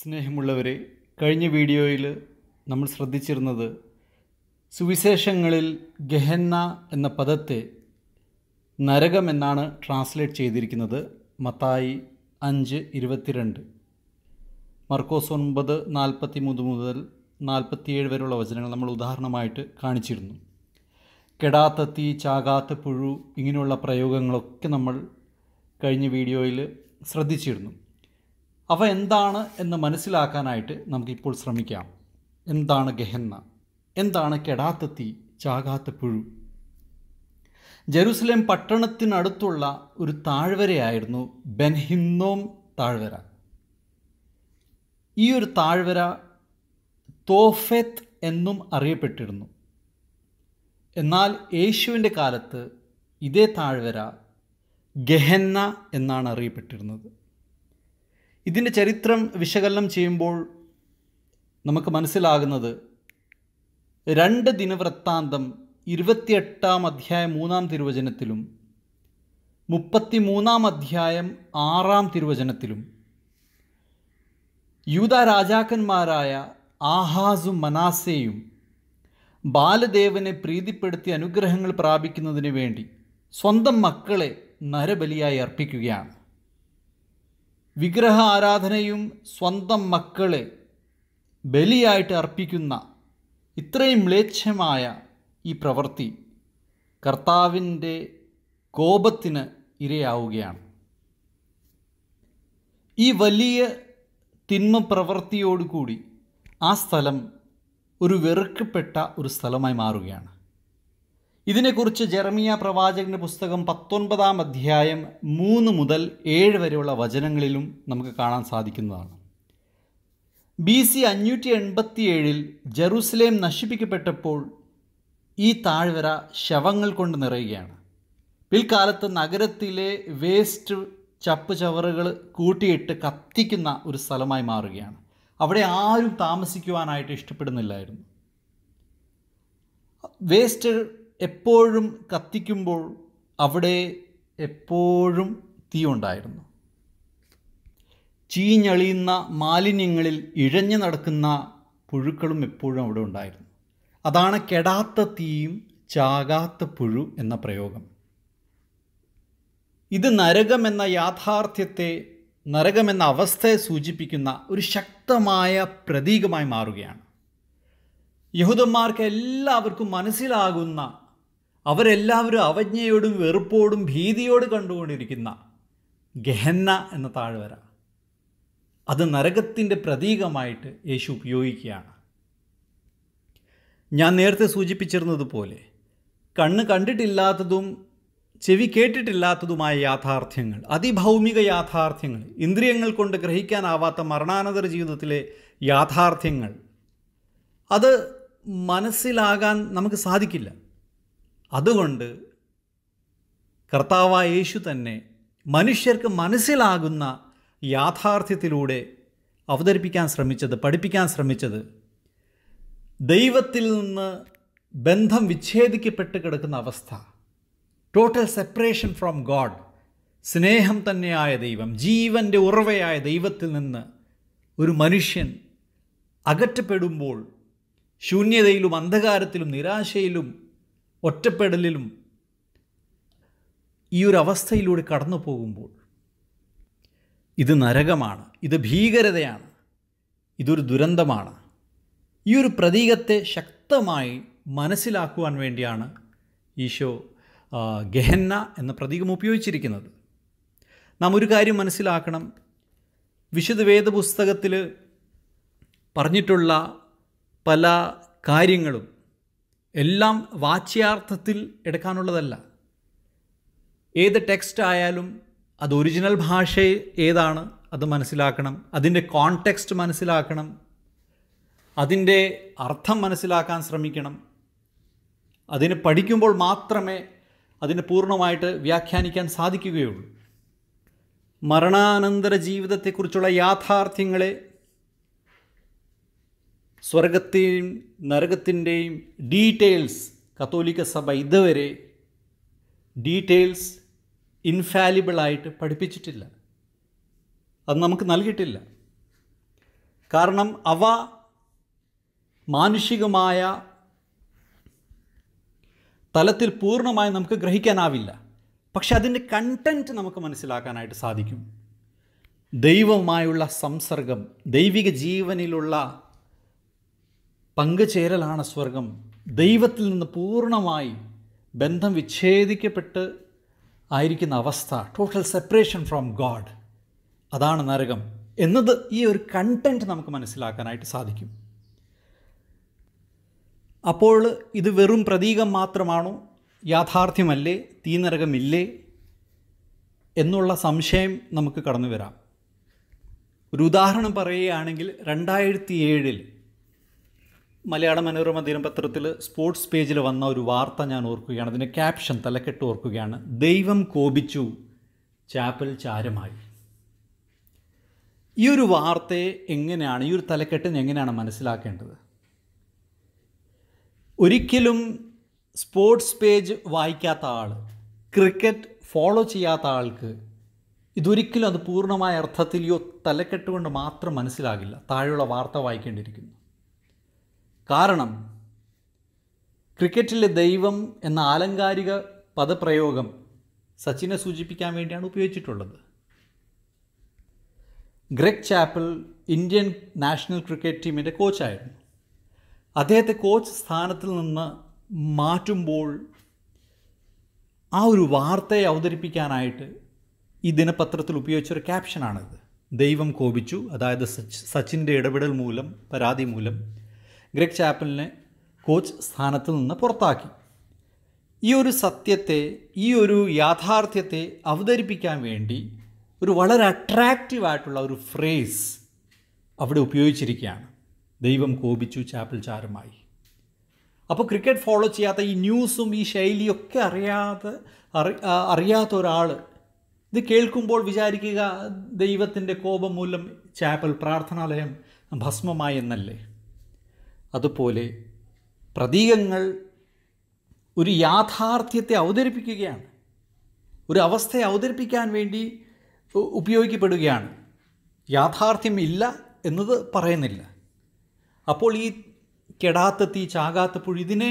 സ്നേഹമുള്ളവരെ കഴിഞ്ഞ വീഡിയോയിൽ നമ്മൾ ശ്രദ്ധിച്ചിരുന്നത് സുവിശേഷങ്ങളിൽ ഗഹന്ന എന്ന പദത്തെ നരകമെന്നാണ് എന്നാണ് ട്രാൻസ്ലേറ്റ് ചെയ്തിരിക്കുന്നത് മത്തായി അഞ്ച് ഇരുപത്തിരണ്ട് മർക്കോസ് ഒൻപത് നാൽപ്പത്തി മൂന്ന് മുതൽ നാൽപ്പത്തിയേഴ് വരെയുള്ള വചനങ്ങൾ നമ്മൾ ഉദാഹരണമായിട്ട് കാണിച്ചിരുന്നു കെടാത്ത തീ ചാകാത്ത പുഴു ഇങ്ങനെയുള്ള പ്രയോഗങ്ങളൊക്കെ നമ്മൾ കഴിഞ്ഞ വീഡിയോയിൽ ശ്രദ്ധിച്ചിരുന്നു അവ എന്താണ് എന്ന് മനസ്സിലാക്കാനായിട്ട് നമുക്കിപ്പോൾ ശ്രമിക്കാം എന്താണ് ഗഹന്ന എന്താണ് തീ ചാകാത്ത പുഴു ജെറുസലേം പട്ടണത്തിനടുത്തുള്ള ഒരു താഴ്വരയായിരുന്നു ബെൻഹിന്നോം താഴ്വര ഈ ഒരു താഴ്വര തോഫെത്ത് എന്നും അറിയപ്പെട്ടിരുന്നു എന്നാൽ യേശുവിൻ്റെ കാലത്ത് ഇതേ താഴ്വര ഗഹന്ന എന്നാണ് അറിയപ്പെട്ടിരുന്നത് ഇതിൻ്റെ ചരിത്രം വിശകലനം ചെയ്യുമ്പോൾ നമുക്ക് മനസ്സിലാകുന്നത് രണ്ട് ദിനവൃത്താന്തം ഇരുപത്തിയെട്ടാം അധ്യായം മൂന്നാം തിരുവചനത്തിലും മുപ്പത്തി മൂന്നാം അധ്യായം ആറാം തിരുവചനത്തിലും യൂത രാജാക്കന്മാരായ ആഹാസും മനാസയും ബാലദേവനെ പ്രീതിപ്പെടുത്തി അനുഗ്രഹങ്ങൾ പ്രാപിക്കുന്നതിന് വേണ്ടി സ്വന്തം മക്കളെ നരബലിയായി അർപ്പിക്കുകയാണ് വിഗ്രഹ ആരാധനയും സ്വന്തം മക്കളെ ബലിയായിട്ട് അർപ്പിക്കുന്ന ഇത്രയും മ്ലേച്ഛമായ ഈ പ്രവൃത്തി കർത്താവിൻ്റെ കോപത്തിന് ഇരയാവുകയാണ് ഈ വലിയ തിന്മ പ്രവൃത്തിയോടുകൂടി ആ സ്ഥലം ഒരു വെറുക്കപ്പെട്ട ഒരു സ്ഥലമായി മാറുകയാണ് ഇതിനെക്കുറിച്ച് ജെറമിയ പ്രവാചകൻ്റെ പുസ്തകം പത്തൊൻപതാം അധ്യായം മൂന്ന് മുതൽ ഏഴ് വരെയുള്ള വചനങ്ങളിലും നമുക്ക് കാണാൻ സാധിക്കുന്നതാണ് ബി സി അഞ്ഞൂറ്റി ഏഴിൽ ജെറൂസലേം നശിപ്പിക്കപ്പെട്ടപ്പോൾ ഈ താഴ്വര ശവങ്ങൾ കൊണ്ട് നിറയുകയാണ് പിൽക്കാലത്ത് നഗരത്തിലെ വേസ്റ്റ് ചപ്പ് ചവറുകൾ കൂട്ടിയിട്ട് കത്തിക്കുന്ന ഒരു സ്ഥലമായി മാറുകയാണ് അവിടെ ആരും താമസിക്കുവാനായിട്ട് ഇഷ്ടപ്പെടുന്നില്ലായിരുന്നു വേസ്റ്റ് എപ്പോഴും കത്തിക്കുമ്പോൾ അവിടെ എപ്പോഴും തീ ഉണ്ടായിരുന്നു ചീഞ്ഞളിയുന്ന മാലിന്യങ്ങളിൽ ഇഴഞ്ഞു നടക്കുന്ന പുഴുക്കളും എപ്പോഴും അവിടെ ഉണ്ടായിരുന്നു അതാണ് കെടാത്ത തീയും ചാകാത്ത പുഴു എന്ന പ്രയോഗം ഇത് നരകമെന്ന യാഥാർത്ഥ്യത്തെ നരകമെന്ന അവസ്ഥയെ സൂചിപ്പിക്കുന്ന ഒരു ശക്തമായ പ്രതീകമായി മാറുകയാണ് യഹൂദന്മാർക്ക് എല്ലാവർക്കും മനസ്സിലാകുന്ന അവരെല്ലാവരും അവജ്ഞയോടും വെറുപ്പോടും ഭീതിയോട് കണ്ടുകൊണ്ടിരിക്കുന്ന ഗഹന്ന എന്ന താഴ്വര അത് നരകത്തിൻ്റെ പ്രതീകമായിട്ട് യേശു ഉപയോഗിക്കുകയാണ് ഞാൻ നേരത്തെ സൂചിപ്പിച്ചിരുന്നതുപോലെ കണ്ണ് കണ്ടിട്ടില്ലാത്തതും ചെവി കേട്ടിട്ടില്ലാത്തതുമായ യാഥാർത്ഥ്യങ്ങൾ അതിഭൗമിക യാഥാർത്ഥ്യങ്ങൾ ഇന്ദ്രിയങ്ങൾ കൊണ്ട് ഗ്രഹിക്കാനാവാത്ത മരണാനന്തര ജീവിതത്തിലെ യാഥാർത്ഥ്യങ്ങൾ അത് മനസ്സിലാകാൻ നമുക്ക് സാധിക്കില്ല അതുകൊണ്ട് കർത്താവായ യേശു തന്നെ മനുഷ്യർക്ക് മനസ്സിലാകുന്ന യാഥാർത്ഥ്യത്തിലൂടെ അവതരിപ്പിക്കാൻ ശ്രമിച്ചത് പഠിപ്പിക്കാൻ ശ്രമിച്ചത് ദൈവത്തിൽ നിന്ന് ബന്ധം വിച്ഛേദിക്കപ്പെട്ട് കിടക്കുന്ന അവസ്ഥ ടോട്ടൽ സെപ്പറേഷൻ ഫ്രോം ഗോഡ് സ്നേഹം തന്നെയായ ദൈവം ജീവൻ്റെ ഉറവയായ ദൈവത്തിൽ നിന്ന് ഒരു മനുഷ്യൻ അകറ്റപ്പെടുമ്പോൾ ശൂന്യതയിലും അന്ധകാരത്തിലും നിരാശയിലും ഒറ്റപ്പെടലിലും ഈ ഒരു അവസ്ഥയിലൂടെ കടന്നു പോകുമ്പോൾ ഇത് നരകമാണ് ഇത് ഭീകരതയാണ് ഇതൊരു ദുരന്തമാണ് ഈ ഒരു പ്രതീകത്തെ ശക്തമായി മനസ്സിലാക്കുവാൻ വേണ്ടിയാണ് ഈശോ ഗഹന്ന എന്ന പ്രതീകം ഉപയോഗിച്ചിരിക്കുന്നത് നാം ഒരു കാര്യം മനസ്സിലാക്കണം വിശുദ്ധ വേദപുസ്തകത്തിൽ പറഞ്ഞിട്ടുള്ള പല കാര്യങ്ങളും എല്ലാം വാച്യാർത്ഥത്തിൽ എടുക്കാനുള്ളതല്ല ഏത് ടെക്സ്റ്റ് ആയാലും അത് ഒറിജിനൽ ഭാഷ ഏതാണ് അത് മനസ്സിലാക്കണം അതിൻ്റെ കോൺടെക്സ്റ്റ് മനസ്സിലാക്കണം അതിൻ്റെ അർത്ഥം മനസ്സിലാക്കാൻ ശ്രമിക്കണം അതിനെ പഠിക്കുമ്പോൾ മാത്രമേ അതിനെ പൂർണ്ണമായിട്ട് വ്യാഖ്യാനിക്കാൻ സാധിക്കുകയുള്ളൂ മരണാനന്തര ജീവിതത്തെക്കുറിച്ചുള്ള യാഥാർത്ഥ്യങ്ങളെ സ്വർഗത്തെയും നരകത്തിൻ്റെയും ഡീറ്റെയിൽസ് കത്തോലിക്ക സഭ ഇതുവരെ ഡീറ്റെയിൽസ് ഇൻഫാലിബിളായിട്ട് പഠിപ്പിച്ചിട്ടില്ല അത് നമുക്ക് നൽകിയിട്ടില്ല കാരണം അവ മാനുഷികമായ തലത്തിൽ പൂർണ്ണമായി നമുക്ക് ഗ്രഹിക്കാനാവില്ല പക്ഷെ അതിൻ്റെ കണ്ടൻറ്റ് നമുക്ക് മനസ്സിലാക്കാനായിട്ട് സാധിക്കും ദൈവമായുള്ള സംസർഗം ദൈവിക ജീവനിലുള്ള പങ്കുചേരലാണ് സ്വർഗം ദൈവത്തിൽ നിന്ന് പൂർണ്ണമായി ബന്ധം വിച്ഛേദിക്കപ്പെട്ട് ആയിരിക്കുന്ന അവസ്ഥ ടോട്ടൽ സെപ്പറേഷൻ ഫ്രോം ഗോഡ് അതാണ് നരകം എന്നത് ഈ ഒരു കണ്ടൻറ്റ് നമുക്ക് മനസ്സിലാക്കാനായിട്ട് സാധിക്കും അപ്പോൾ ഇത് വെറും പ്രതീകം മാത്രമാണോ യാഥാർത്ഥ്യമല്ലേ തീനരകമില്ലേ എന്നുള്ള സംശയം നമുക്ക് കടന്നു വരാം ഒരു ഉദാഹരണം പറയുകയാണെങ്കിൽ രണ്ടായിരത്തി ഏഴിൽ മലയാള മനോരമ ദിനപത്രത്തിൽ സ്പോർട്സ് പേജിൽ വന്ന ഒരു വാർത്ത ഞാൻ ഓർക്കുകയാണ് അതിൻ്റെ ക്യാപ്ഷൻ തലക്കെട്ട് ഓർക്കുകയാണ് ദൈവം കോപിച്ചു ചാപ്പൽ ചാരമായി ഈ ഒരു വാർത്തയെ എങ്ങനെയാണ് ഈ ഒരു തലക്കെട്ടിന് എങ്ങനെയാണ് മനസ്സിലാക്കേണ്ടത് ഒരിക്കലും സ്പോർട്സ് പേജ് വായിക്കാത്ത ആൾ ക്രിക്കറ്റ് ഫോളോ ചെയ്യാത്ത ആൾക്ക് ഇതൊരിക്കലും അത് പൂർണ്ണമായ അർത്ഥത്തിൽ തലക്കെട്ട് കൊണ്ട് മാത്രം മനസ്സിലാകില്ല താഴെയുള്ള വാർത്ത വായിക്കേണ്ടിയിരിക്കുന്നു കാരണം ക്രിക്കറ്റിലെ ദൈവം എന്ന ആലങ്കാരിക പദപ്രയോഗം സച്ചിനെ സൂചിപ്പിക്കാൻ വേണ്ടിയാണ് ഉപയോഗിച്ചിട്ടുള്ളത് Greg Chappell Indian national cricket ടീമിൻ്റെ കോച്ചായിരുന്നു അദ്ദേഹത്തെ കോച്ച് സ്ഥാനത്തിൽ നിന്ന് മാറ്റുമ്പോൾ ആ ഒരു വാർത്തയെ അവതരിപ്പിക്കാനായിട്ട് ഈ ദിനപത്രത്തിൽ ഉപയോഗിച്ചൊരു ക്യാപ്ഷനാണിത് ദൈവം കോപിച്ചു അതായത് സച്ചിൻ്റെ ഇടപെടൽ മൂലം പരാതി മൂലം ഗ്രെഗ് ചാപ്പലിനെ കോച്ച് സ്ഥാനത്ത് നിന്ന് പുറത്താക്കി ഈ ഒരു സത്യത്തെ ഈ ഒരു യാഥാർത്ഥ്യത്തെ അവതരിപ്പിക്കാൻ വേണ്ടി ഒരു വളരെ അട്രാക്റ്റീവായിട്ടുള്ള ഒരു ഫ്രേസ് അവിടെ ഉപയോഗിച്ചിരിക്കുകയാണ് ദൈവം കോപിച്ചു ചാപ്പൽ ചാരുമായി അപ്പോൾ ക്രിക്കറ്റ് ഫോളോ ചെയ്യാത്ത ഈ ന്യൂസും ഈ ശൈലിയൊക്കെ അറിയാതെ അറിയാത്ത ഒരാൾ ഇത് കേൾക്കുമ്പോൾ വിചാരിക്കുക ദൈവത്തിൻ്റെ കോപം മൂലം ചാപ്പൽ പ്രാർത്ഥനാലയം ഭസ്മമായി എന്നല്ലേ അതുപോലെ പ്രതീകങ്ങൾ ഒരു യാഥാർത്ഥ്യത്തെ അവതരിപ്പിക്കുകയാണ് ഒരു അവസ്ഥയെ അവതരിപ്പിക്കാൻ വേണ്ടി ഉപയോഗിക്കപ്പെടുകയാണ് യാഥാർത്ഥ്യം ഇല്ല എന്നത് പറയുന്നില്ല അപ്പോൾ ഈ കെടാത്ത തീ ചാകാത്ത പുഴു ഇതിനെ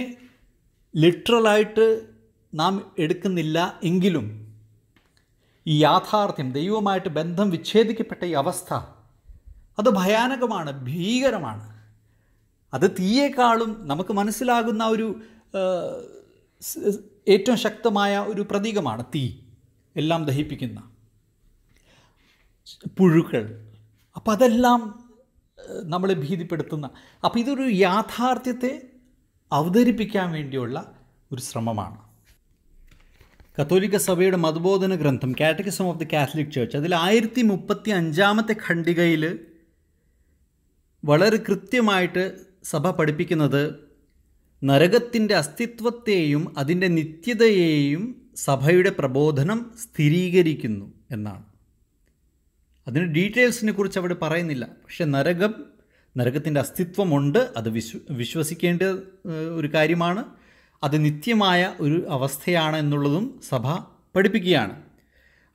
ലിറ്ററലായിട്ട് നാം എടുക്കുന്നില്ല എങ്കിലും ഈ യാഥാർത്ഥ്യം ദൈവമായിട്ട് ബന്ധം വിച്ഛേദിക്കപ്പെട്ട ഈ അവസ്ഥ അത് ഭയാനകമാണ് ഭീകരമാണ് അത് തീയേക്കാളും നമുക്ക് മനസ്സിലാകുന്ന ഒരു ഏറ്റവും ശക്തമായ ഒരു പ്രതീകമാണ് തീ എല്ലാം ദഹിപ്പിക്കുന്ന പുഴുക്കൾ അപ്പം അതെല്ലാം നമ്മളെ ഭീതിപ്പെടുത്തുന്ന അപ്പം ഇതൊരു യാഥാർത്ഥ്യത്തെ അവതരിപ്പിക്കാൻ വേണ്ടിയുള്ള ഒരു ശ്രമമാണ് കത്തോലിക്ക സഭയുടെ മതബോധന ഗ്രന്ഥം catechism of the Catholic church അതിൽ ആയിരത്തി മുപ്പത്തി അഞ്ചാമത്തെ ഖണ്ഡികയിൽ വളരെ കൃത്യമായിട്ട് സഭ പഠിപ്പിക്കുന്നത് നരകത്തിൻ്റെ അസ്തിത്വത്തെയും അതിൻ്റെ നിത്യതയെയും സഭയുടെ പ്രബോധനം സ്ഥിരീകരിക്കുന്നു എന്നാണ് അതിന് ഡീറ്റെയിൽസിനെ കുറിച്ച് അവിടെ പറയുന്നില്ല പക്ഷേ നരകം നരകത്തിൻ്റെ അസ്തിത്വമുണ്ട് അത് വിശ്വ വിശ്വസിക്കേണ്ട ഒരു കാര്യമാണ് അത് നിത്യമായ ഒരു അവസ്ഥയാണ് എന്നുള്ളതും സഭ പഠിപ്പിക്കുകയാണ്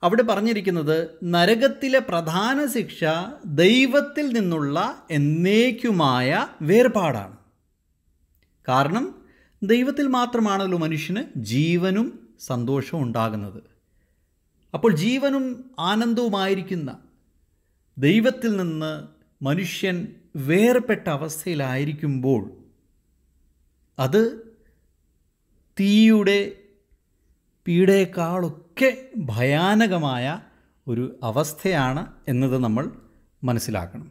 അവിടെ പറഞ്ഞിരിക്കുന്നത് നരകത്തിലെ പ്രധാന ശിക്ഷ ദൈവത്തിൽ നിന്നുള്ള എന്നേക്കുമായ വേർപാടാണ് കാരണം ദൈവത്തിൽ മാത്രമാണല്ലോ മനുഷ്യന് ജീവനും സന്തോഷവും ഉണ്ടാകുന്നത് അപ്പോൾ ജീവനും ആനന്ദവുമായിരിക്കുന്ന ദൈവത്തിൽ നിന്ന് മനുഷ്യൻ വേർപെട്ട അവസ്ഥയിലായിരിക്കുമ്പോൾ അത് തീയുടെ പീഡയേക്കാളൊക്കെ ഭയാനകമായ ഒരു അവസ്ഥയാണ് എന്നത് നമ്മൾ മനസ്സിലാക്കണം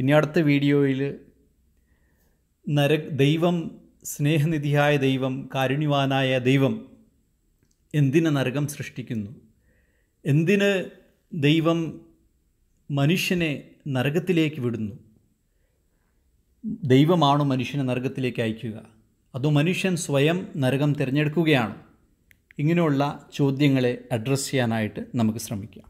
ഇനി അടുത്ത വീഡിയോയിൽ നര ദൈവം സ്നേഹനിധിയായ ദൈവം കാരുണ്യവാനായ ദൈവം എന്തിന് നരകം സൃഷ്ടിക്കുന്നു എന്തിന് ദൈവം മനുഷ്യനെ നരകത്തിലേക്ക് വിടുന്നു ദൈവമാണോ മനുഷ്യനെ നരകത്തിലേക്ക് അയക്കുക അതോ മനുഷ്യൻ സ്വയം നരകം തിരഞ്ഞെടുക്കുകയാണോ ഇങ്ങനെയുള്ള ചോദ്യങ്ങളെ അഡ്രസ്സ് ചെയ്യാനായിട്ട് നമുക്ക് ശ്രമിക്കാം